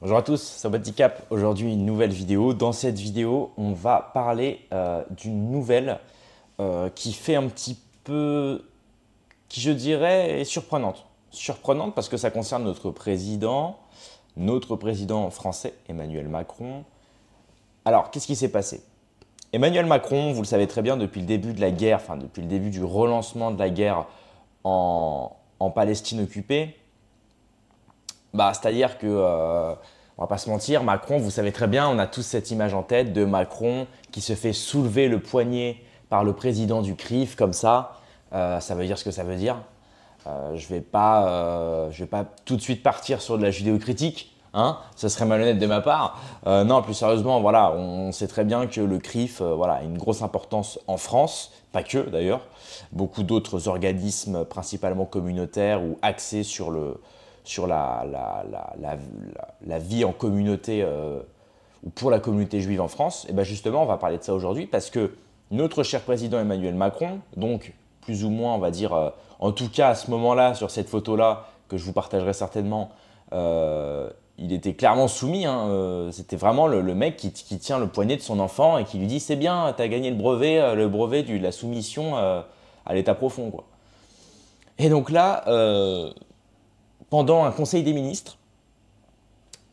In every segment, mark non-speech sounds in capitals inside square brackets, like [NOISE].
Bonjour à tous, c'est Cap. Aujourd'hui, une nouvelle vidéo. Dans cette vidéo, on va parler euh, d'une nouvelle euh, qui fait un petit peu, qui je dirais, est surprenante. Surprenante parce que ça concerne notre président, notre président français, Emmanuel Macron. Alors, qu'est-ce qui s'est passé Emmanuel Macron, vous le savez très bien, depuis le début de la guerre, enfin depuis le début du relancement de la guerre en Palestine occupée, bah, C'est-à-dire que, euh, on va pas se mentir, Macron, vous savez très bien, on a tous cette image en tête de Macron qui se fait soulever le poignet par le président du CRIF comme ça. Euh, ça veut dire ce que ça veut dire. Euh, je ne vais, pas tout de suite partir sur de la judéo-critique. Hein. ce serait malhonnête de ma part. non, plus sérieusement, voilà, on, sait très bien que le CRIF voilà, a une grosse importance en France, pas que d'ailleurs. Beaucoup d'autres organismes, principalement communautaires ou axés sur le, sur la, la, la, la vie en communauté euh, ou pour la communauté juive en France, et eh bien justement, on va parler de ça aujourd'hui parce que notre cher président Emmanuel Macron, donc plus ou moins, on va dire, euh, en tout cas à ce moment-là, sur cette photo-là, que je vous partagerai certainement, euh, il était clairement soumis. Hein, c'était vraiment le, mec qui, qui, tient le poignet de son enfant et qui lui dit C'est bien, tu as gagné le brevet, le brevet de la soumission à l'état profond. Quoi. Et donc là, pendant un conseil des ministres,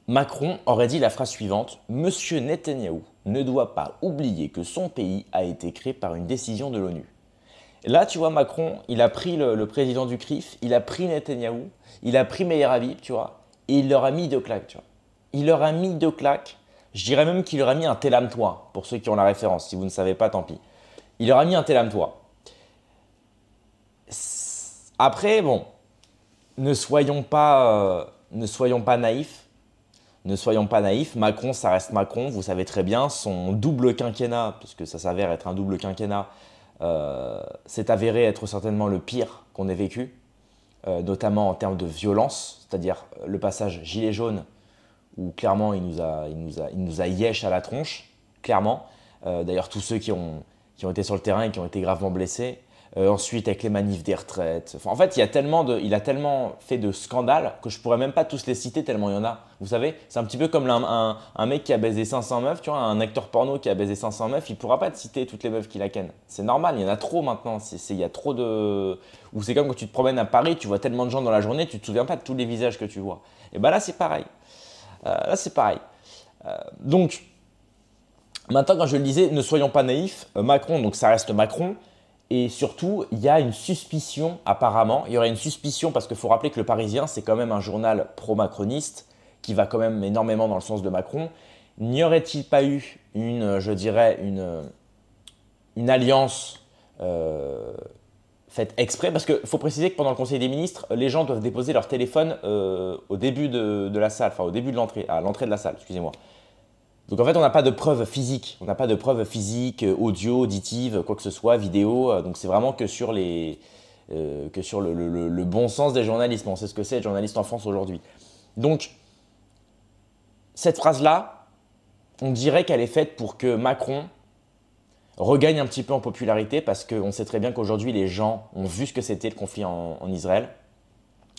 Macron aurait dit la phrase suivante Monsieur Netanyahou ne doit pas oublier que son pays a été créé par une décision de l'ONU. Là, tu vois, Macron, il a pris le, président du CRIF, il a pris Netanyahou, il a pris Meir Habib, tu vois, et il leur a mis deux claques, tu vois. Il leur a mis deux claques. Je dirais même qu'il leur a mis un tel toi pour ceux qui ont la référence. Si vous ne savez pas, tant pis. Il leur a mis un tel toi Après, bon, ne soyons pas, euh, ne soyons pas naïfs. Ne soyons pas naïfs. Macron, ça reste Macron. Vous savez très bien, son double quinquennat, puisque ça s'avère être un double quinquennat, euh, s'est avéré être certainement le pire qu'on ait vécu, euh, notamment en termes de violence, c'est-à-dire le passage gilet jaune, où clairement il nous a, il nous a, il à la tronche, clairement. Euh, d'ailleurs, tous ceux qui ont, qui ont été sur le terrain et qui ont été gravement blessés, euh, ensuite, avec les manifs des retraites. en fait, il, y a tellement de, il a tellement fait de scandales que je pourrais même pas tous les citer tellement il y en a. Vous savez, c'est un petit peu comme un, un, mec qui a baisé 500 meufs, tu vois, un acteur porno qui a baisé 500 meufs, il pourra pas te citer toutes les meufs qu'il a ken. C'est normal, il y en a trop maintenant. Il y a trop de. Ou c'est comme quand tu te promènes à Paris, tu vois tellement de gens dans la journée, tu te souviens pas de tous les visages que tu vois. Et ben là, c'est pareil. Euh, là, c'est pareil. Euh, donc, maintenant, quand je le disais, ne soyons pas naïfs, Macron, donc ça reste Macron, et surtout, il y a une suspicion, apparemment, il y aurait une suspicion parce qu'il faut rappeler que le Parisien, c'est quand même un journal pro-macroniste qui va quand même énormément dans le sens de Macron. N'y aurait-il pas eu une, je dirais, une, alliance euh, faite exprès Parce qu'il faut préciser que pendant le Conseil des ministres, les gens doivent déposer leur téléphone euh, au début de, de, la salle, enfin au début de l'entrée, à l'entrée de la salle, excusez-moi. Donc en fait, on n'a pas de preuves physiques, on n'a pas de preuves physiques, euh, audio, auditive, quoi que ce soit, vidéo. Euh, donc c'est vraiment que sur, les, euh, que sur le, bon sens des journalistes. On sait ce que c'est être journaliste en France aujourd'hui. Donc cette phrase-là, on dirait qu'elle est faite pour que Macron regagne un petit peu en popularité parce qu'on sait très bien qu'aujourd'hui les gens ont vu ce que c'était le conflit en Israël,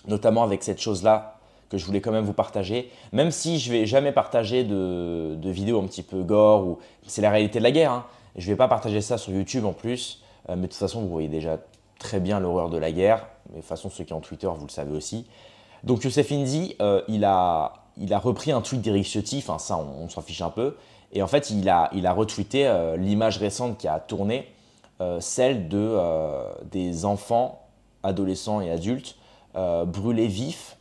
notamment avec cette chose-là que je voulais quand même vous partager, même si je vais jamais partager de, vidéos un petit peu gore, ou c'est la réalité de la guerre, hein. je vais pas partager ça sur YouTube en plus, euh, mais de toute façon vous voyez déjà très bien l'horreur de la guerre, mais de toute façon ceux qui en Twitter vous le savez aussi. Donc Youssef Indy, euh, il, a, il a repris un tweet d'Eric Ciotti, enfin ça on, s'en fiche un peu, et en fait il a, il a retweeté euh, l'image récente qui a tourné, celle de, des enfants, adolescents et adultes, brûlés vifs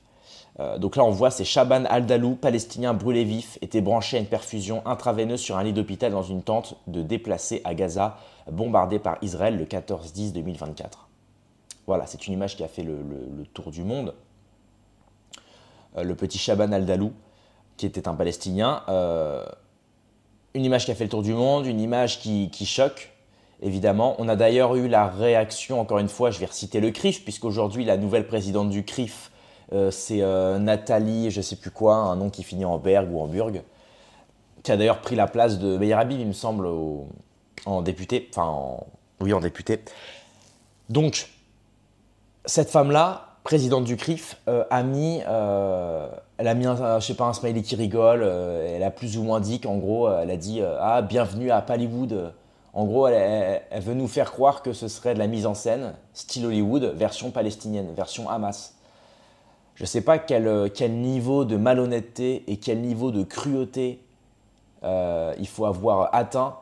euh, donc là, on voit, c'est Shaban Al-Dalou, palestinien brûlé vif, était branché à une perfusion intraveineuse sur un lit d'hôpital dans une tente de déplacés à Gaza, bombardé par Israël le 14-10-2024. Voilà, c'est une image qui a fait le, tour du monde. Euh, le petit Shaban Al-Dalou, qui était un Palestinien. Euh, une image qui a fait le tour du monde, une image qui, qui choque, évidemment. On a d'ailleurs eu la réaction, encore une fois, je vais reciter le CRIF, puisqu'aujourd'hui, la nouvelle présidente du CRIF, euh, c'est euh, Nathalie, je sais plus quoi, un nom qui finit en Berg ou en Burg, qui a d'ailleurs pris la place de Meir il me semble, en député, enfin, oui, en député. Donc, cette femme-là, présidente du CRIF, euh, a mis, un, je sais pas, un smiley qui rigole. elle a plus ou moins dit qu'en gros, elle a dit ah bienvenue à Hollywood. En gros, elle, veut nous faire croire que ce serait de la mise en scène, style Hollywood, version palestinienne, version Hamas je ne sais pas quel, euh, quel, niveau de malhonnêteté et quel niveau de cruauté euh, il faut avoir atteint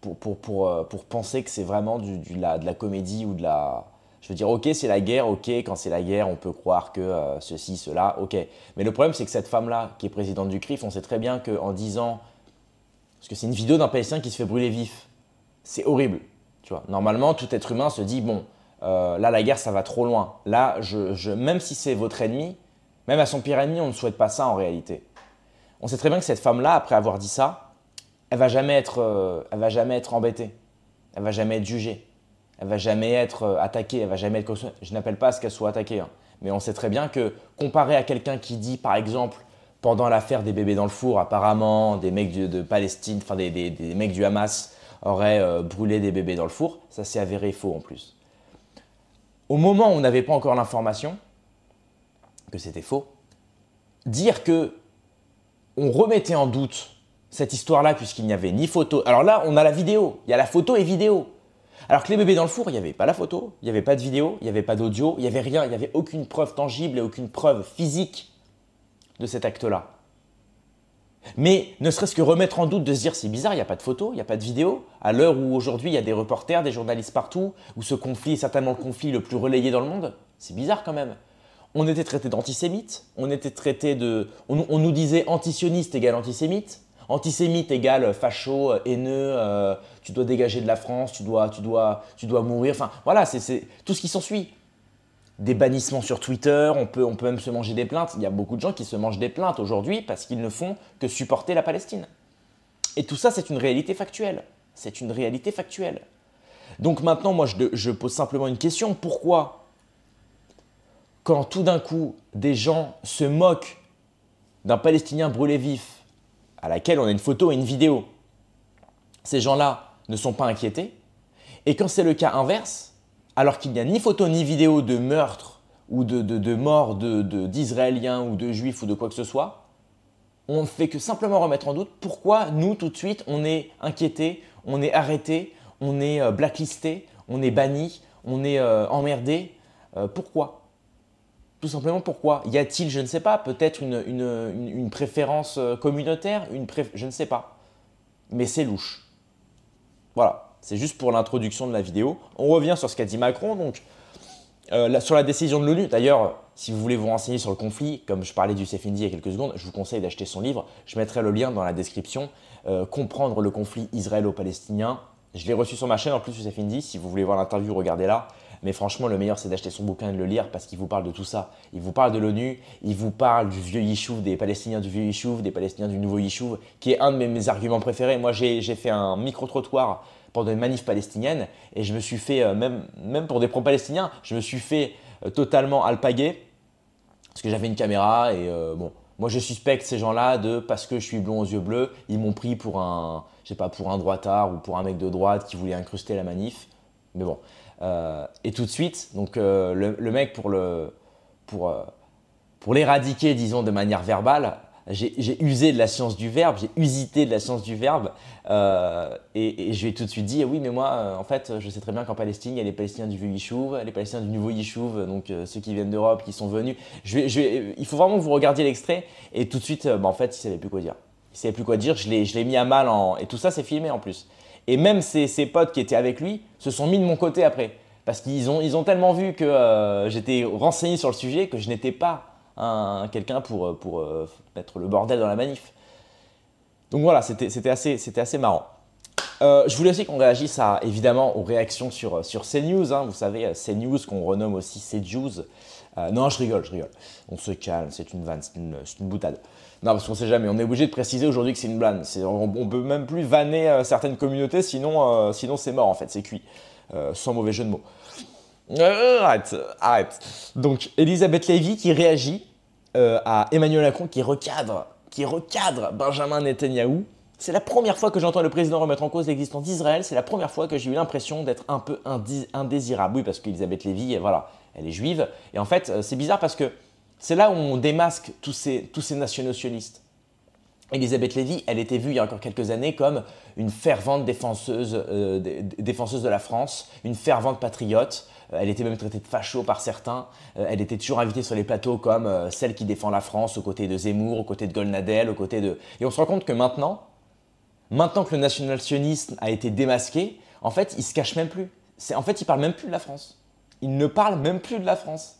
pour, pour, pour, euh, pour penser que c'est vraiment du, du, la, de la comédie ou de la... Je veux dire, ok, c'est la guerre, ok, quand c'est la guerre, on peut croire que ceci, cela, ok. Mais le problème, c'est que cette femme-là, qui est présidente du CRIF, on sait très bien qu'en disant... Parce que c'est une vidéo d'un Palestinien qui se fait brûler vif. C'est horrible, tu vois. Normalement, tout être humain se dit, bon, euh, là, la guerre, ça va trop loin. Là, même si c'est votre ennemi, même à son pire ennemi, on ne souhaite pas ça en réalité. On sait très bien que cette femme-là, après avoir dit ça, elle va jamais être, euh, elle va jamais être embêtée, elle va jamais être jugée, elle va jamais être euh, attaquée, elle va jamais Je n'appelle pas à ce qu'elle soit attaquée, hein. mais on sait très bien que comparé à quelqu'un qui dit, par exemple, pendant l'affaire des bébés dans le four, apparemment, des mecs du, de Palestine, enfin des, mecs du Hamas auraient brûlé des bébés dans le four, ça s'est avéré faux en plus au moment où on n'avait pas encore l'information, que c'était faux, dire que on remettait en doute cette histoire-là puisqu'il n'y avait ni photo. Alors là, on a la vidéo, il y a la photo et vidéo. Alors que les bébés dans le four, il n'y avait pas la photo, il n'y avait pas de vidéo, il n'y avait pas d'audio, il n'y avait rien, il n'y avait aucune preuve tangible et aucune preuve physique de cet acte-là. Mais ne serait-ce que remettre en doute de se dire c'est bizarre, il n'y a pas de photo, il n'y a pas de vidéo, à l'heure où aujourd'hui il y a des reporters, des journalistes partout, où ce conflit est certainement le conflit le plus relayé dans le monde, c'est bizarre quand même. On était traité d'antisémites, on était traité de. On, nous disait antisioniste égale antisémite, antisémite égale facho, haineux, euh, tu dois dégager de la France, tu dois, tu dois, tu dois mourir, enfin voilà, c'est tout ce qui s'ensuit des bannissements sur Twitter, on peut, on peut même se manger des plaintes. Il y a beaucoup de gens qui se mangent des plaintes aujourd'hui parce qu'ils ne font que supporter la Palestine. Et tout ça, c'est une réalité factuelle. C'est une réalité factuelle. Donc maintenant, moi, je, je pose simplement une question. Pourquoi, quand tout d'un coup, des gens se moquent d'un Palestinien brûlé vif, à laquelle on a une photo et une vidéo, ces gens-là ne sont pas inquiétés Et quand c'est le cas inverse, alors qu'il n'y a ni photo ni vidéo de meurtre ou de, de mort d'Israéliens ou de Juifs ou de quoi que ce soit, on ne fait que simplement remettre en doute pourquoi nous, tout de suite, on est inquiété, on est arrêté, on est euh, blacklisté, on est banni, on est euh, emmerdés. emmerdé. Euh, pourquoi Tout simplement pourquoi Y a-t-il, je ne sais pas, peut-être une, préférence communautaire une Je ne sais pas. Mais c'est louche. Voilà. C'est juste pour l'introduction de la vidéo. On revient sur ce qu'a dit Macron, donc euh, sur la décision de l'ONU. D'ailleurs, si vous voulez vous renseigner sur le conflit, comme je parlais du Sefindi il y a quelques secondes, je vous conseille d'acheter son livre. Je mettrai le lien dans la description. Euh, comprendre le conflit israélo-palestinien. Je l'ai reçu sur ma chaîne en plus, du Indy. Si vous voulez voir l'interview, regardez-la. Mais franchement, le meilleur, c'est d'acheter son bouquin et de le lire parce qu'il vous parle de tout ça. Il vous parle de l'ONU, il vous parle du vieux Yishuv, des Palestiniens du vieux Yishuv, des Palestiniens du nouveau Yishuv, qui est un de mes arguments préférés. Moi, j'ai fait un micro-trottoir pendant une manif palestinienne et je me suis fait, euh, même, même pour des pro-palestiniens, je me suis fait euh, totalement alpaguer parce que j'avais une caméra et euh, bon, moi je suspecte ces gens-là de parce que je suis blond aux yeux bleus, ils m'ont pris pour un, je sais pas, pour un droitard ou pour un mec de droite qui voulait incruster la manif. Mais bon. et tout de suite, donc le, le, mec pour le. Pour, pour l'éradiquer, disons, de manière verbale, j'ai usé de la science du verbe, j'ai usité de la science du verbe, euh, et, je lui ai tout de suite dit, eh oui, mais moi, euh, en fait, je sais très bien qu'en Palestine, il y a les Palestiniens du vieux Yishuv, les Palestiniens du nouveau Yishuv, donc euh, ceux qui viennent d'Europe, qui sont venus. il faut vraiment que vous regardiez l'extrait, et tout de suite, bah, en fait, il savait plus quoi dire. Il savait plus quoi dire, je l'ai mis à mal, et tout ça, c'est filmé en plus. Et même ses, potes qui étaient avec lui se sont mis de mon côté après, parce qu'ils ont, ils ont tellement vu que j'étais renseigné sur le sujet que je n'étais pas quelqu'un pour, euh, euh, mettre le bordel dans la manif. Donc voilà, c'était assez, c'était assez marrant. Euh, je voulais aussi qu'on réagisse à, évidemment aux réactions sur, sur CNews. Hein. Vous savez, CNews qu'on renomme aussi ces non, je rigole, je rigole. On se calme, c'est une vanne, c'est une, boutade. Non, parce qu'on sait jamais. On est obligé de préciser aujourd'hui que c'est une blague. On, ne peut même plus vanner certaines communautés, sinon, sinon c'est mort en fait, c'est cuit. sans mauvais jeu de mots. Arrête, arrête. Donc Elisabeth Lévy qui réagit euh, à Emmanuel Macron qui recadre, qui recadre Benjamin Netanyahou. C'est la première fois que j'entends le président remettre en cause l'existence d'Israël. C'est la première fois que j'ai eu l'impression d'être un peu indésirable. Oui, parce qu'Elisabeth Lévy, euh, voilà, elle est juive. Et en fait, euh, c'est bizarre parce que c'est là où on démasque tous ces, tous ces Elisabeth Lévy, elle était vue il y a encore quelques années comme une fervente défenseuse, défenseuse de la France, une fervente patriote, elle était même traitée de facho par certains. Euh, elle était toujours invitée sur les plateaux comme euh, celle qui défend la France aux côtés de Zemmour, aux côtés de Golnadel, aux côtés de. Et on se rend compte que maintenant, maintenant que le national-sionisme a été démasqué, en fait, il se cache même plus. En fait, il parle même plus de la France. Il ne parle même plus de la France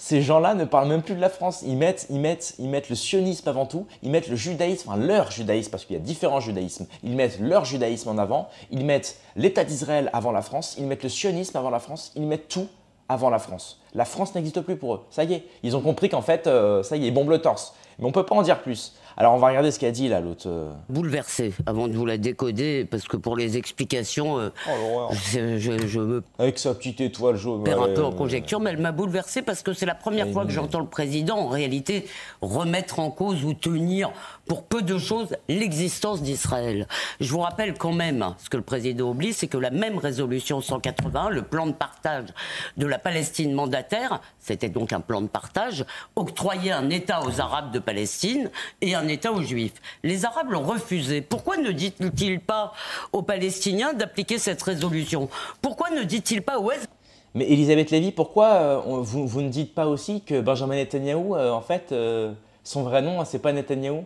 ces gens-là ne parlent même plus de la France. Ils mettent, ils mettent, ils mettent le sionisme avant tout, ils mettent le judaïsme, enfin leur judaïsme, parce qu'il y a différents judaïsmes. Ils mettent leur judaïsme en avant, ils mettent l'État d'Israël avant la France, ils mettent le sionisme avant la France, ils mettent tout avant la France. La France n'existe plus pour eux. Ça y est, ils ont compris qu'en fait, euh, ça y est, bombent le torse. Mais on ne peut pas en dire plus. Alors on va regarder ce qu'a dit là l'autre. Euh, bouleversé, avant de vous la décoder, parce que pour les explications, euh, oh, je, me... Avec sa petite étoile jaune. Père un peu en conjecture, mais elle m'a bouleversé parce que c'est la première fois que j'entends le président en réalité remettre en cause ou tenir pour peu de choses l'existence d'Israël. Je vous rappelle quand même hein, ce que le président oublie, c'est que la même résolution 180, le plan de partage de la Palestine mandataire, c'était donc un plan de partage, octroyait un État aux Arabes de Palestine et un État aux Juifs. Les Arabes l'ont refusé. Pourquoi ne dit-il pas aux Palestiniens d'appliquer cette résolution Pourquoi ne dit-il pas aux... Mais Elisabeth Lévy, pourquoi euh, vous, ne dites pas aussi que Benjamin Netanyahou, euh, en fait, euh, son vrai nom, hein, c'est pas Netanyahou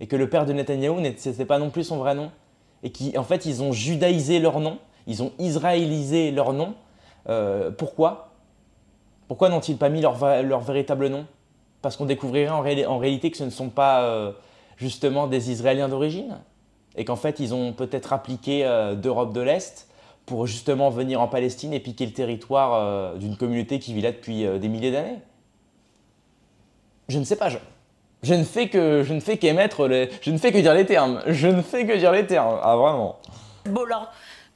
Et que le père de Netanyahou, c'était pas non plus son vrai nom Et en fait, ils ont judaïsé leur nom, ils ont israélisé leur nom. pourquoi Pourquoi n'ont-ils pas mis leur, leur véritable nom parce qu'on découvrirait en, réalité que ce ne sont pas euh, justement des Israéliens d'origine et qu'en fait ils ont peut-être appliqué euh, d'Europe de l'Est pour justement venir en Palestine et piquer le territoire euh, d'une communauté qui vit là depuis des milliers d'années. Je ne sais pas, je, je ne fais que je ne fais qu'émettre les, je ne fais que dire les termes, je ne fais que dire les termes, ah vraiment. Bon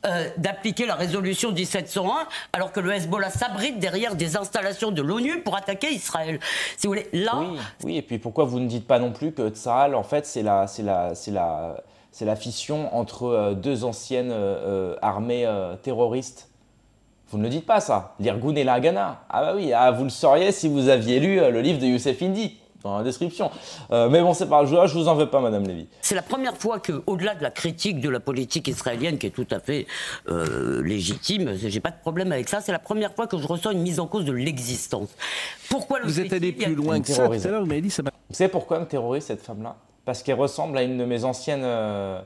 euh, d'appliquer la résolution 1701 alors que le Hezbollah s'abrite derrière des installations de l'ONU pour attaquer Israël. Si vous voulez, là... Oui, et puis pourquoi vous ne dites pas non plus que Tsahal, en fait, c'est la... C'est la, c'est la... C'est la fission entre euh, deux anciennes euh, armées terroristes. Vous ne le dites pas ça. L'Irgun et la Ah bah oui, ah, vous le sauriez si vous aviez lu le livre de Youssef Indy dans la description. Euh, mais bon, c'est pas jeu. je vous en veux pas, Madame Lévy. C'est la première fois que, au-delà de la critique de la politique israélienne, qui est tout à fait euh, légitime, j'ai pas de problème avec ça, c'est la première fois que je ressens une mise en cause de l'existence. Pourquoi le Vous êtes allé plus loin que ça tout l'heure, ça Vous savez pourquoi me terrorise cette femme-là Parce qu'elle ressemble à une de mes anciennes. Euh,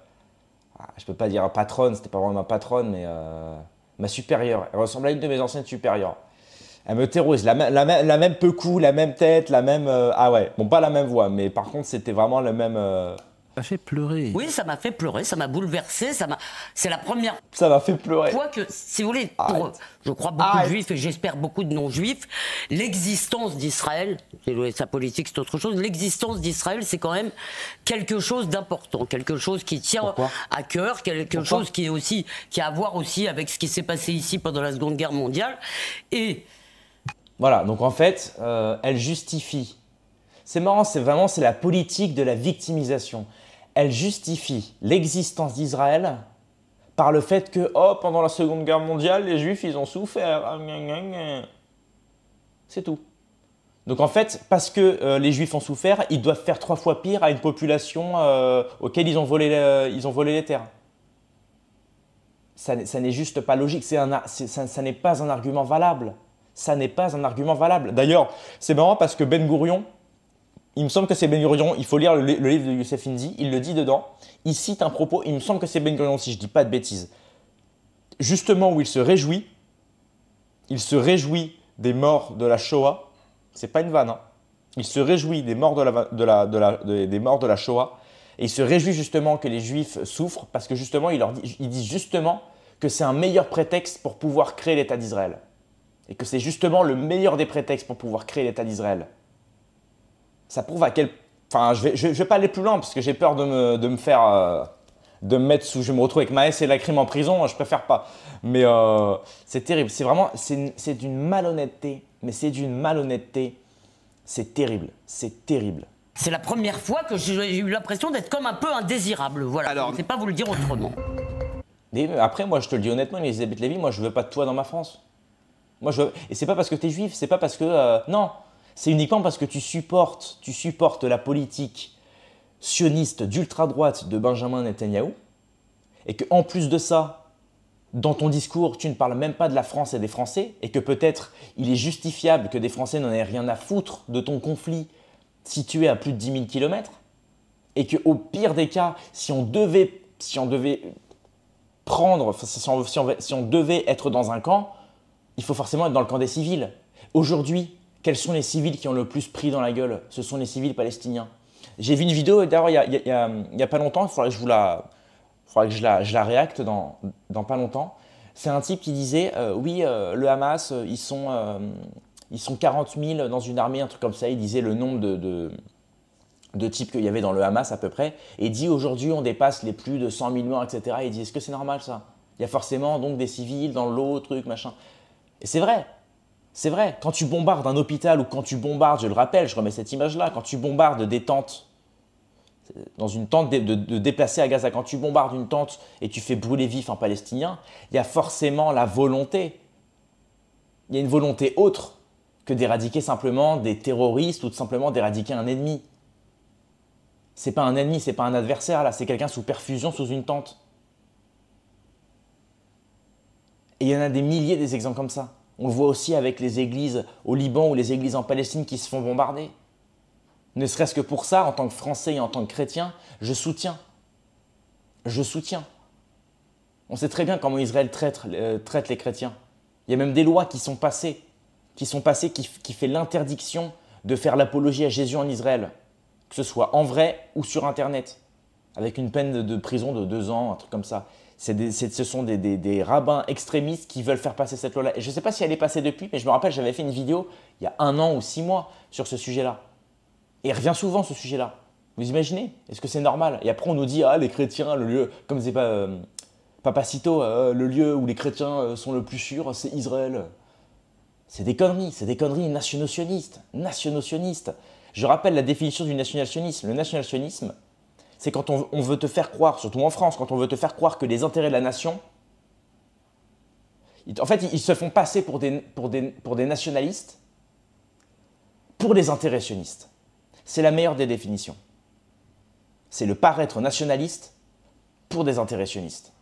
ah, je peux pas dire patronne, c'était pas vraiment ma patronne, mais euh, ma supérieure. Elle ressemble à une de mes anciennes supérieures. Elle me terrorise. La, la, la même pecou, la même tête, la même. Euh, ah ouais, bon, pas la même voix, mais par contre, c'était vraiment le même. Euh, ça m'a fait pleurer. Oui, ça m'a fait pleurer, ça m'a bouleversé, ça m'a. C'est la première. Ça m'a fait pleurer. Quoi que, si vous voulez, pour, je crois beaucoup de juifs et j'espère beaucoup de non-juifs, l'existence d'Israël, sa politique c'est autre chose, l'existence d'Israël c'est quand même quelque chose d'important, quelque chose qui tient à cœur, quelque chose qui est aussi, qui a à voir aussi avec ce qui s'est passé ici pendant la Seconde Guerre mondiale. Et voilà, donc en fait, euh, elle justifie. C'est marrant, c'est vraiment c'est la politique de la victimisation. Elle justifie l'existence d'Israël par le fait que, oh, pendant la Seconde Guerre mondiale, les Juifs, ils ont souffert. Ah, c'est tout. Donc en fait, parce que euh, les Juifs ont souffert, ils doivent faire trois fois pire à une population euh, auquel ils ont volé, ils ont volé les terres. Ça, n'est juste pas logique, ça n'est pas un argument valable ça n'est pas un argument valable. D'ailleurs, c'est marrant parce que Ben Gurion, il me semble que c'est Ben Gurion, il faut lire le, livre de Youssef Indy, il le dit dedans, il cite un propos, il me semble que c'est Ben Gurion si je ne dis pas de bêtises. Justement où il se réjouit, il se réjouit des morts de la Shoah, c'est pas une vanne, hein. il se réjouit des morts de la, de la, de des morts de la Shoah, et il se réjouit justement que les Juifs souffrent, parce que justement, il, leur dit, il dit justement que c'est un meilleur prétexte pour pouvoir créer l'État d'Israël et que c'est justement le meilleur des prétextes pour pouvoir créer l'État d'Israël, ça prouve à quel... Enfin, je vais, je, vais pas aller plus loin parce que j'ai peur de me, de me faire... Euh, de me mettre sous... Je me retrouve avec ma Maës et la crime en prison, je préfère pas. Mais euh, c'est terrible. C'est vraiment... C'est d'une malhonnêteté. Mais c'est d'une malhonnêteté. C'est terrible. C'est terrible. C'est la première fois que j'ai eu l'impression d'être comme un peu indésirable. Voilà, Alors... je ne pas vous le dire autrement. après, moi, je te le dis honnêtement, Elisabeth Lévy, moi, je veux pas de toi dans ma France. Moi, je... Et c'est pas parce que tu es juif, c'est pas parce que. Euh, non, c'est uniquement parce que tu supportes, tu supportes la politique sioniste d'ultra-droite de Benjamin Netanyahu, et qu'en plus de ça, dans ton discours, tu ne parles même pas de la France et des Français, et que peut-être il est justifiable que des Français n'en aient rien à foutre de ton conflit situé à plus de 10 000 km, et au pire des cas, si on devait, si on devait prendre, si on devait être dans un camp, il faut forcément être dans le camp des civils. Aujourd'hui, quels sont les civils qui ont le plus pris dans la gueule Ce sont les civils palestiniens. J'ai vu une vidéo, d'ailleurs, il n'y a, pas longtemps, il faudrait que je, vous la, que je, la, réacte dans, pas longtemps. C'est un type qui disait euh, Oui, euh, le Hamas, euh, ils sont, ils sont 40 000 dans une armée, un truc comme ça. Il disait le nombre de, de, types qu'il y avait dans le Hamas à peu près. Et dit Aujourd'hui, on dépasse les plus de 100 000 morts, etc. il dit Est-ce que c'est normal ça Il y a forcément donc des civils dans l'eau, truc, machin. Et c'est vrai. C'est vrai. Quand tu bombardes un hôpital ou quand tu bombardes, je le rappelle, je remets cette image-là, quand tu bombardes des tentes, dans une tente de, déplacer à Gaza, quand tu bombardes une tente et tu fais brûler vif un Palestinien, il y a forcément la volonté. Il y a une volonté autre que d'éradiquer simplement des terroristes ou simplement d'éradiquer un ennemi. C'est pas un ennemi, c'est pas un adversaire là, c'est quelqu'un sous perfusion sous une tente. Et il y en a des milliers des exemples comme ça. On le voit aussi avec les églises au Liban ou les églises en Palestine qui se font bombarder. Ne serait-ce que pour ça, en tant que Français et en tant que chrétien, je soutiens. Je soutiens. On sait très bien comment Israël traite, euh, les chrétiens. Il y a même des lois qui sont passées, qui sont passées, fait l'interdiction de faire l'apologie à Jésus en Israël, que ce soit en vrai ou sur Internet, avec une peine de prison de deux ans, un truc comme ça ce sont des, rabbins extrémistes qui veulent faire passer cette loi-là. Et je ne sais pas si elle est passée depuis, mais je me rappelle, j'avais fait une vidéo il y a un an ou six mois sur ce sujet-là. Et revient souvent ce sujet-là. Vous imaginez Est-ce que c'est normal Et après, on nous dit, ah, les chrétiens, le lieu, comme disait pas, euh, Papacito, euh, le lieu où les chrétiens euh, sont le plus sûrs, c'est Israël. C'est des conneries, c'est des conneries nationaux sionistes Je rappelle la définition du national-sionisme. Le national-sionisme, c'est quand on, veut te faire croire, surtout en France, quand on veut te faire croire que les intérêts de la nation, en fait, ils, se font passer pour des, pour des, nationalistes, pour des intéressionnistes. C'est la meilleure des définitions. C'est le paraître nationaliste pour des intéressionnistes.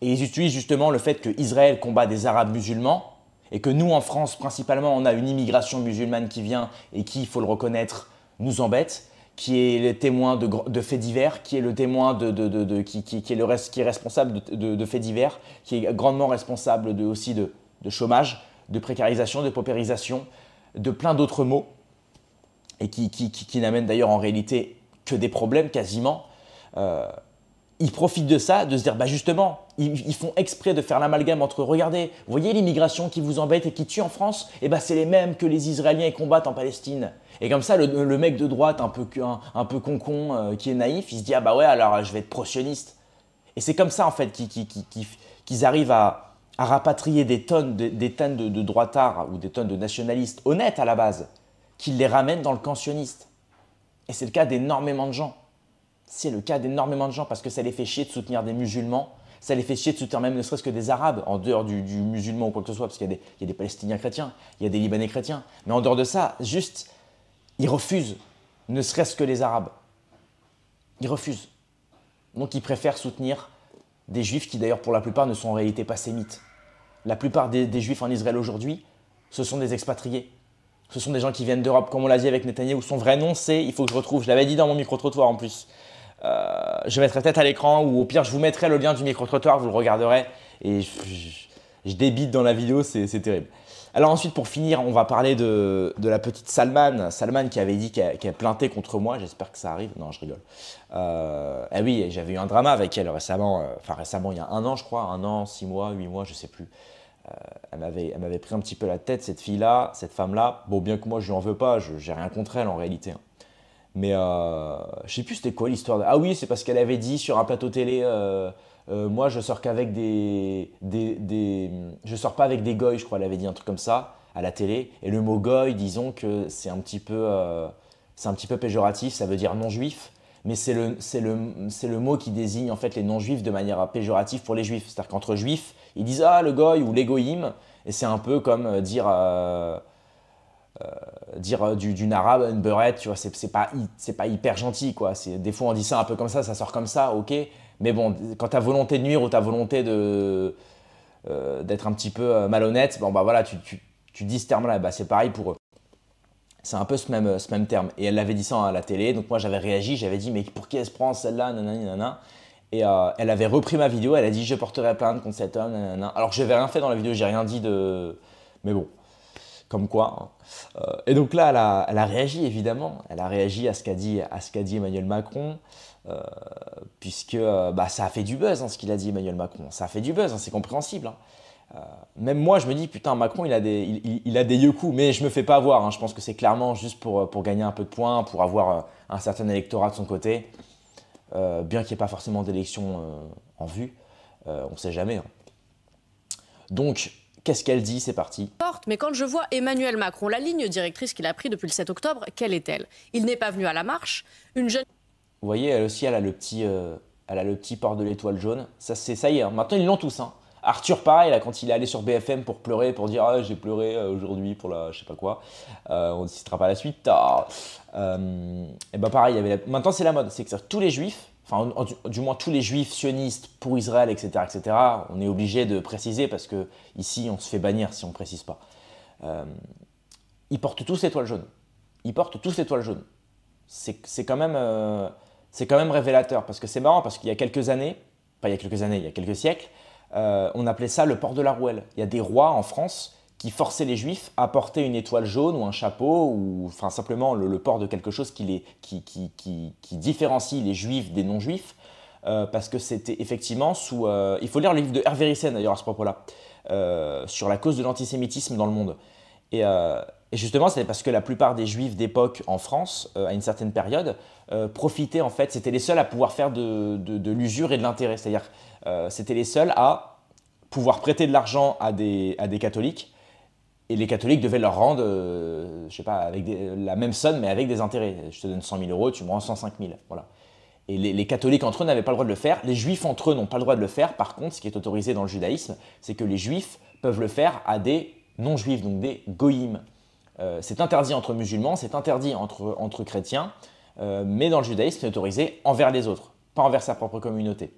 Et ils utilisent justement le fait que Israël combat des Arabes musulmans et que nous, en France, principalement, on a une immigration musulmane qui vient et qui, il faut le reconnaître, nous embête qui est le témoin de, faits divers, qui est le témoin de, qui, qui, est responsable de, faits divers, qui est grandement responsable aussi de, chômage, de précarisation, de paupérisation, de plein d'autres maux, et qui, qui n'amène d'ailleurs en réalité que des problèmes quasiment. Euh, ils profitent de ça, de se dire, bah justement, ils, font exprès de faire l'amalgame entre, regardez, vous voyez l'immigration qui vous embête et qui tue en France, et eh bah c'est les mêmes que les Israéliens combattent en Palestine. Et comme ça, le, mec de droite, un peu, un, con peu concon, euh, qui est naïf, il se dit Ah bah ouais, alors je vais être pro-sioniste. Et c'est comme ça, en fait, qu'ils arrivent à, à, rapatrier des tonnes, des, de, de, droitards ou des tonnes de nationalistes honnêtes à la base, qu'ils les ramènent dans le camp sioniste. Et c'est le cas d'énormément de gens. C'est le cas d'énormément de gens parce que ça les fait chier de soutenir des musulmans, ça les fait chier de soutenir même ne serait-ce que des Arabes, en dehors du, du, musulman ou quoi que ce soit, parce qu'il y, y, a des Palestiniens chrétiens, il y a des Libanais chrétiens. Mais en dehors de ça, juste ils refusent, ne serait-ce que les Arabes. Ils refusent. Donc ils préfèrent soutenir des Juifs qui d'ailleurs pour la plupart ne sont en réalité pas sémites. La plupart des, Juifs en Israël aujourd'hui, ce sont des expatriés. Ce sont des gens qui viennent d'Europe, comme on l'a dit avec Netanyahu. Son vrai nom, c'est, il faut que je retrouve, je l'avais dit dans mon micro-trottoir en plus. Euh, je mettrai peut-être à l'écran, ou au pire, je vous mettrai le lien du micro-trottoir, vous le regarderez. Et je débite dans la vidéo, c'est terrible. Alors ensuite, pour finir, on va parler de, la petite Salman. Salman qui avait dit qu'elle qu plaintait contre moi. J'espère que ça arrive. Non, je rigole. ah oui, j'avais eu un drama avec elle récemment. Euh, enfin, récemment, il y a un an, je crois. Un an, six mois, huit mois, je sais plus. Euh, elle m'avait pris un petit peu la tête, cette fille-là, cette femme-là. Bon, bien que moi, je lui en veux pas. Je n'ai rien contre elle en réalité. Hein. Mais euh, je sais plus c'était quoi l'histoire. Ah oui, c'est parce qu'elle avait dit sur un plateau télé euh, moi je sors qu'avec des, Je sors pas avec des goy, je crois, elle avait dit un truc comme ça à la télé. Et le mot goy, disons que c'est un petit peu. Euh, c'est un petit peu péjoratif, ça veut dire non-juif, mais c'est le, le, le mot qui désigne en fait les non-juifs de manière péjorative pour les juifs. C'est-à-dire qu'entre juifs, ils disent ah le goy ou l'égoïme, et c'est un peu comme euh, dire. dire d'une arabe une beurette, tu vois, c'est pas, pas hyper gentil, quoi. Des fois, on dit ça un peu comme ça, ça sort comme ça, ok, mais bon, quand ta volonté de nuire ou ta volonté de euh, d'être un petit peu euh, malhonnête, bon bah voilà, tu, dis ce terme-là, bah c'est pareil pour eux. C'est un peu ce même, euh, ce même terme. Et elle l'avait dit ça à la télé, donc moi j'avais réagi, j'avais dit mais pour qui elle se prend celle-là, nanana, Et elle avait repris ma vidéo, elle a dit je porterai plainte contre cet homme, nanana. Alors je n'avais rien fait dans la vidéo, j'ai rien dit de. Mais bon, comme quoi. Hein. et donc là, elle a, elle a, réagi évidemment, elle a réagi à ce qu'a dit, à ce qu'a dit Emmanuel Macron. Euh, puisque euh, bah, ça a fait du buzz, hein, ce qu'il a dit Emmanuel Macron. Ça a fait du buzz, hein, c'est compréhensible. Hein. Euh, même moi, je me dis, putain, Macron, il a des, il, a des yeux coups, mais je me fais pas avoir. Hein. Je pense que c'est clairement juste pour, pour, gagner un peu de points, pour avoir un certain électorat de son côté, bien qu'il n'y ait pas forcément d'élection en vue. on ne sait jamais. Donc, Qu'est-ce qu'elle dit C'est parti. Mais quand je vois Emmanuel Macron, la ligne directrice qu'il a prise depuis le 7 octobre, quelle est-elle Il n'est pas venu à la marche. Une jeune. Vous voyez, elle aussi, elle a le petit, euh, le petit port de l'étoile jaune. Ça, c'est ça y est. Hein. Maintenant, ils l'ont tous. Hein. Arthur, pareil, quand il est allé sur BFM pour pleurer, pour dire ah, j'ai pleuré euh, aujourd'hui pour la je sais pas quoi, euh, on ne citera pas la suite. et ben pareil, maintenant c'est la mode, c'est que tous les juifs, enfin du, moins tous les juifs sionistes pour Israël, etc., etc., on est obligé de préciser parce que ici on se fait bannir si on ne précise pas. ils portent tous l'étoile jaune. Ils portent tous l'étoile jaune. C'est quand même c'est quand même révélateur parce que c'est marrant parce qu'il y a quelques années, pas il y a quelques années, il y a quelques siècles, euh, on appelait ça le port de la rouelle. Il y a des rois en France qui forçaient les juifs à porter une étoile jaune ou un chapeau ou enfin simplement le, port de quelque chose qui, les, qui, qui, qui, différencie les juifs des non-juifs euh, parce que c'était effectivement sous... Euh, il faut lire le livre de Hervé Ryssen d'ailleurs à ce propos-là, sur la cause de l'antisémitisme dans le monde. Et, et justement, c'est parce que la plupart des juifs d'époque en France, euh, à une certaine période, euh, profitaient en fait, c'était les seuls à pouvoir faire de, l'usure et de l'intérêt. C'est-à-dire, euh, c'était les seuls à pouvoir prêter de l'argent à des, à des catholiques. Et les catholiques devaient leur rendre, euh, je sais pas, avec la même somme, mais avec des intérêts. Je te donne 100 000 euros, tu me rends 105 000. Voilà. Et les, les, catholiques entre eux n'avaient pas le droit de le faire. Les juifs entre eux n'ont pas le droit de le faire. Par contre, ce qui est autorisé dans le judaïsme, c'est que les juifs peuvent le faire à des non-juifs, donc des goïms. Euh, c'est interdit entre musulmans, c'est interdit entre, entre chrétiens, euh, mais dans le judaïsme, c'est autorisé envers les autres, pas envers sa propre communauté.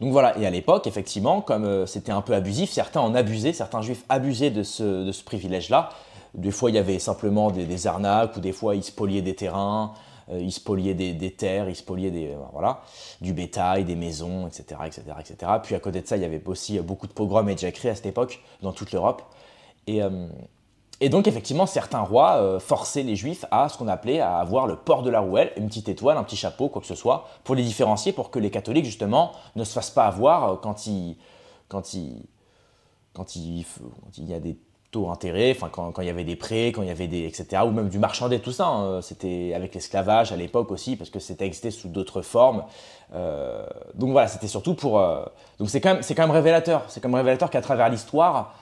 Donc voilà, et à l'époque, effectivement, comme euh, c'était un peu abusif, certains en abusaient, certains juifs abusaient de ce, privilège-là. Des fois, il y avait simplement des, arnaques, ou des fois, ils spoliaient des terrains, ils spoliaient des, des, terres, ils spoliaient des, voilà, du bétail, des maisons, etc., etc., etc. Puis à côté de ça, il y avait aussi beaucoup de pogroms et de jacqueries à cette époque, dans toute l'Europe. Et, et donc effectivement, certains rois euh, forçaient les juifs à ce qu'on appelait à avoir le port de la rouelle, une petite étoile, un petit chapeau, quoi que ce soit, pour les différencier, pour que les catholiques justement ne se fassent pas avoir euh, quand il, quand il, quand il, y a des taux intérêts, enfin quand, quand, il y avait des prêts, quand il y avait des etc. ou même du marchandé, tout ça. Hein. c'était avec l'esclavage à l'époque aussi parce que c'était existé sous d'autres formes. Euh, donc voilà, c'était surtout pour. donc c'est quand même c'est quand même révélateur, c'est quand même révélateur qu'à travers l'histoire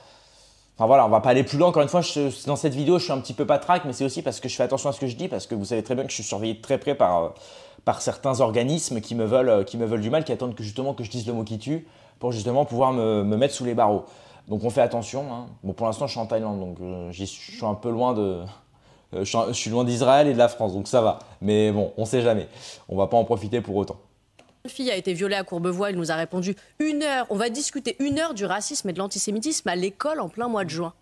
Enfin voilà, on va pas aller plus loin. Encore une fois, dans cette vidéo, je suis un petit peu patraque, mais c'est aussi parce que je fais attention à ce que je dis, parce que vous savez très bien que je suis surveillé très près par, euh, par certains organismes qui me, veulent, euh, qui me veulent du mal, qui attendent que justement que je dise le mot qui tue, pour justement pouvoir me, mettre sous les barreaux. Donc on fait attention. Hein. Bon, pour l'instant, je suis en Thaïlande, donc euh, je suis un peu loin de, je suis loin d'Israël et de la France, donc ça va. Mais bon, on ne sait jamais. On ne va pas en profiter pour autant. Une fille a été violée à Courbevoie, il nous a répondu une heure, on va discuter une heure du racisme et de l'antisémitisme à l'école en plein mois de juin.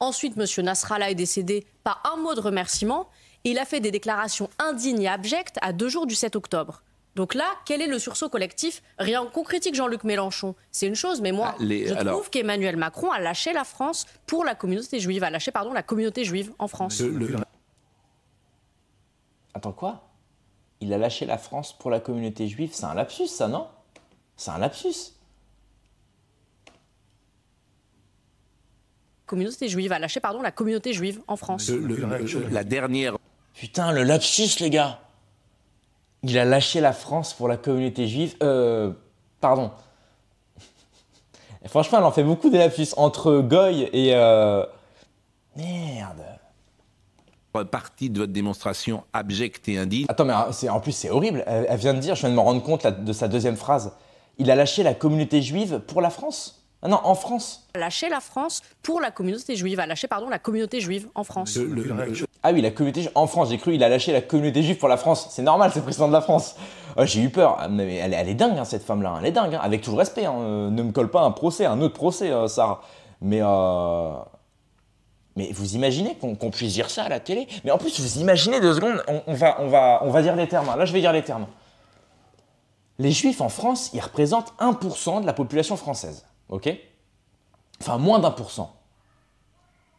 Ensuite, M. Nasrallah est décédé, pas un mot de remerciement, et il a fait des déclarations indignes et abjectes à deux jours du 7 octobre. Donc là, quel est le sursaut collectif Rien qu'on critique Jean-Luc Mélenchon, c'est une chose, mais moi, ah, je trouve qu'Emmanuel Macron a lâché la France pour la communauté juive, a lâché, pardon, la communauté juive en France. Attends, quoi il a lâché la France pour la communauté juive. C'est un lapsus, ça, non C'est un lapsus. Communauté juive a lâché, pardon, la communauté juive en France. la dernière. Putain, le lapsus, les gars. Il a lâché la France pour la communauté juive. Euh, pardon. [LAUGHS] franchement, elle en fait beaucoup des lapsus entre Goy et. Euh... Merde partie de votre démonstration abjecte et indigne. Attends, mais ah, en plus, c'est horrible. Elle, vient de dire, je viens de me rendre compte de sa deuxième phrase. Il a lâché la communauté juive pour la France. Ah non, en France. Lâcher la France pour la communauté juive. A lâché, pardon, la communauté juive en France. Ah oui, la communauté juive en France. J'ai cru il a lâché la communauté juive pour la France. C'est normal, c'est le président de la France. Oh, j'ai eu peur. Ah, elle, est dingue, hein, cette femme-là. Hein. Elle est dingue. Hein. Avec tout le respect, euh, ne me colle pas un procès, un autre procès, ça euh, Sarah. Mais euh, mais vous imaginez qu'on puisse dire ça à la télé Mais en plus, vous imaginez deux secondes, on, va, on, va, on va dire les termes. Hein. Là, je vais dire les termes. Les juifs en France, ils représentent 1% de la population française. OK Enfin, moins d'un pour cent.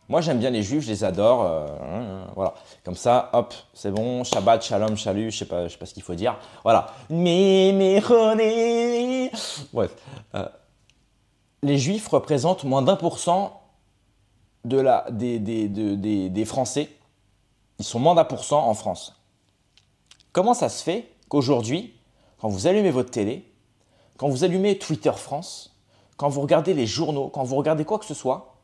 Moi, j'aime bien les juifs, je les adore. Euh, hein, hein, voilà. Comme ça, hop, c'est bon. Shabbat, shalom, shalu, je sais pas, je sais pas ce qu'il faut dire. Voilà. Mais, mais, euh, les juifs représentent moins d'un pour cent de la, des, Français, ils sont moins d'un pour cent en France. Comment ça se fait qu'aujourd'hui, quand vous allumez votre télé, quand vous allumez Twitter France, quand vous regardez les journaux, quand vous regardez quoi que ce soit,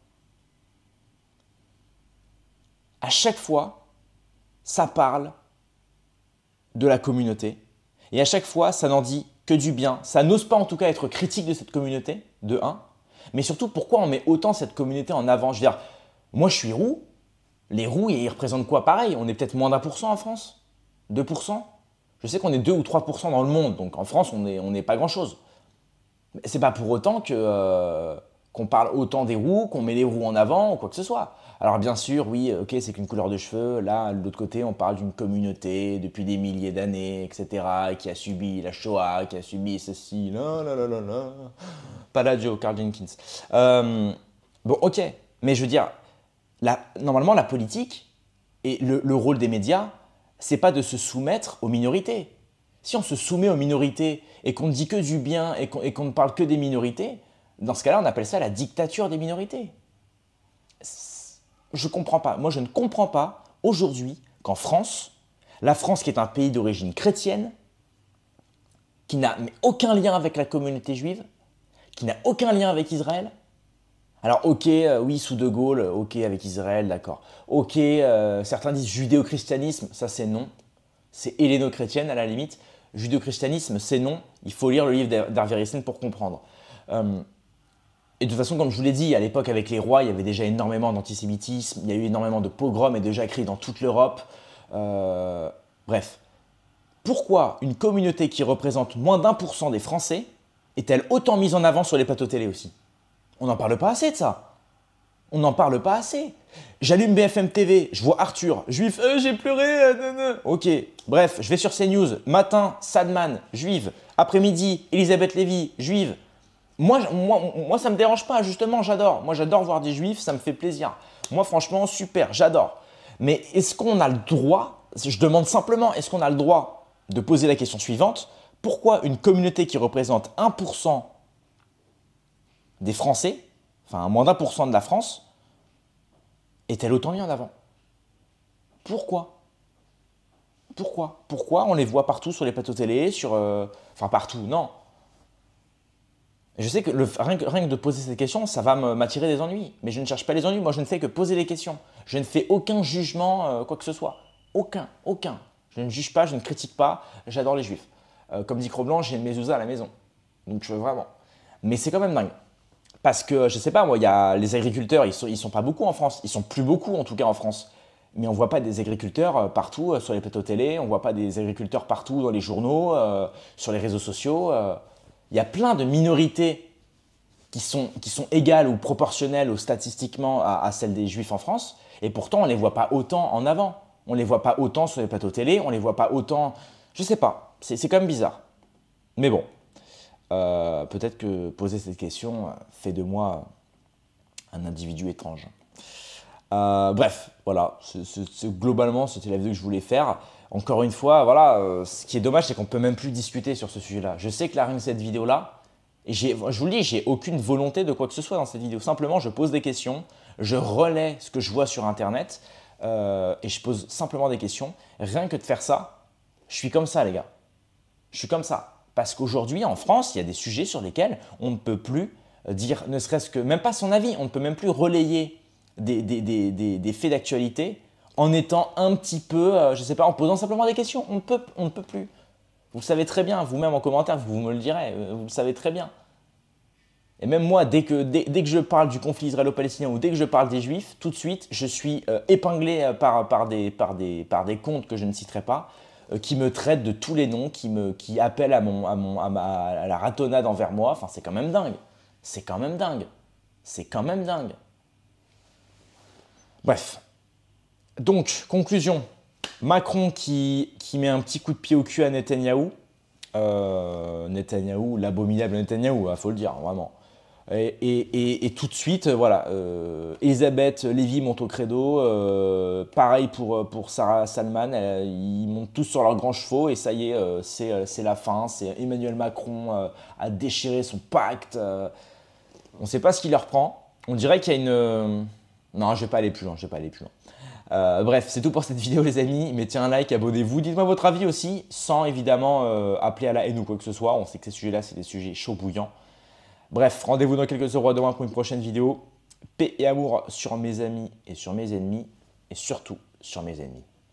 à chaque fois, ça parle de la communauté. Et à chaque fois, ça n'en dit que du bien. Ça n'ose pas en tout cas être critique de cette communauté, de un Mais surtout, pourquoi on met autant cette communauté en avant Je veux dire, moi, je suis roux. Les roux, ils représentent quoi Pareil, on est peut-être moins d'un pour cent en France Deux pour cent. Je sais qu'on est deux ou trois pour cent dans le monde, donc en France, on n'est on pas grand-chose. Mais c'est pas pour autant que... Euh, qu'on parle autant des roux, qu'on met les roux en avant ou quoi que ce soit. Alors bien sûr, oui, euh, ok, c'est qu'une couleur de cheveux. Là, de l'autre côté, on parle d'une communauté depuis des milliers d'années, etc., qui a subi la Shoah, qui a subi ceci, là, là, là, là, Pas la Joe, Carl Jenkins. Euh, bon, ok, mais je veux dire, normalement, la politique et le, rôle des médias, c'est pas de se soumettre aux minorités. Si on se soumet aux minorités et qu'on ne dit que du bien et qu'on ne parle que des minorités, dans ce cas-là, on appelle ça la dictature des minorités. Je comprends pas. Moi, je ne comprends pas aujourd'hui qu'en France, la France qui est un pays d'origine chrétienne, qui n'a aucun lien avec la communauté juive, qui n'a aucun lien avec Israël, alors ok, euh, oui, sous De Gaulle, euh, ok, avec Israël, d'accord. Ok, euh, certains disent judéo-christianisme, ça c'est non. C'est héléno chrétienne à la limite. Judéo-christianisme, c'est non. Il faut lire le livre d'Harvey Rissen pour comprendre. Hum, et de toute façon, comme je vous l'ai dit, à l'époque avec les rois, il y avait déjà énormément d'antisémitisme, il y a eu énormément de pogroms et de jacqueries dans toute l'Europe. bref. Pourquoi une communauté qui représente moins d'un pour cent des Français est-elle autant mise en avant sur les plateaux télé aussi on n'en parle pas assez de ça. On n'en parle pas assez. J'allume BFM TV, je vois Arthur, juif, euh, j'ai pleuré. Euh, ok, bref, je vais sur CNews. Matin, Sadman, juive. Après-midi, Elisabeth Lévy, juive. Moi, moi, moi, ça me dérange pas, justement, j'adore. Moi, j'adore voir des juifs, ça me fait plaisir. Moi, franchement, super, j'adore. Mais est-ce qu'on a le droit, je demande simplement, est-ce qu'on a le droit de poser la question suivante Pourquoi une communauté qui représente 1% des Français, enfin moins d'un pour cent de la France, est-elle autant bien en avant Pourquoi Pourquoi Pourquoi on les voit partout sur les plateaux télé, sur... Euh, enfin partout, non. Je sais que le, rien, que de poser cette question, ça va m'attirer des ennuis. Mais je ne cherche pas les ennuis, moi je ne fais que poser les questions. Je ne fais aucun jugement, euh, quoi que ce soit. Aucun, aucun. Je ne juge pas, je ne critique pas, j'adore les juifs. Euh, comme dit cro j'ai une mezouza à la maison. Donc je veux vraiment. Mais c'est quand même dingue. Parce que, je sais pas, moi, il y a les agriculteurs, ils sont, ils sont pas beaucoup en France. Ils sont plus beaucoup, en tout cas, en France. Mais on voit pas des agriculteurs euh, partout euh, sur les plateaux télé, on voit pas des agriculteurs partout dans les journaux, euh, sur les réseaux sociaux. Il y a plein de minorités qui sont, qui sont égales ou proportionnelles ou statistiquement à, celles des juifs en France. Et pourtant, on les voit pas autant en avant. On les voit pas autant sur les plateaux télé, on les voit pas autant... Je sais pas, c'est quand même bizarre. Mais bon, euh, peut-être que poser cette question euh, fait de moi un individu étrange. Euh, bref, voilà, globalement, c'était la vidéo que je voulais faire. Encore une fois, voilà, ce qui est dommage, c'est qu'on peut même plus discuter sur ce sujet-là. Je sais que la rime de cette vidéo-là, je vous le dis, j'ai aucune volonté de quoi que ce soit dans cette vidéo. Simplement, je pose des questions, je relais ce que je vois sur Internet et je pose simplement des questions. Rien que de faire ça, je suis comme ça, les gars. Je suis comme ça. Parce qu'aujourd'hui, en France, il y a des sujets sur lesquels on ne peut plus euh, dire, ne serait-ce que même pas son avis, on ne peut même plus relayer des, faits d'actualité en étant un petit peu, euh, je ne sais pas, en posant simplement des questions. On ne peut, plus. Vous le savez très bien, vous-même en commentaire, vous me le direz, euh, vous le savez très bien. Et même moi, dès que, je parle du conflit israélo-palestinien ou dès que je parle des juifs, tout de suite, je suis épinglé par, des, contes par des comptes que je ne citerai pas, euh, qui me traite de tous les noms, qui, me, qui appelle à, mon, à, mon, à, la ratonnade envers moi. Enfin, c'est quand même dingue. C'est quand même dingue. C'est quand même dingue. Bref. Donc, conclusion. Macron qui, qui met un petit coup de pied au cul à Netanyahou. Euh, Netanyahou, l'abominable Netanyahou, il hein, faut le dire, vraiment. Et, tout de suite, euh, voilà, euh, Elisabeth Lévy monte au credo, euh, pareil pour, Sarah Salman, ils montent tous sur leurs grands chevaux et ça y est, c'est la fin, c'est Emmanuel Macron a déchiré son pacte, on ne sait pas ce qu'il leur prend, on dirait qu'il y a une... Non, je vais pas aller plus loin, je vais pas aller plus loin. bref, c'est tout pour cette vidéo les amis. Mettez un like, abonnez-vous, dites-moi votre avis aussi, sans évidemment appeler à la haine ou quoi que ce soit. On sait que ces sujets-là, c'est des sujets chauds bouillants. Bref, rendez-vous dans quelques heures demain pour une prochaine vidéo. Paix et amour sur mes amis et sur mes ennemis, et surtout sur mes ennemis.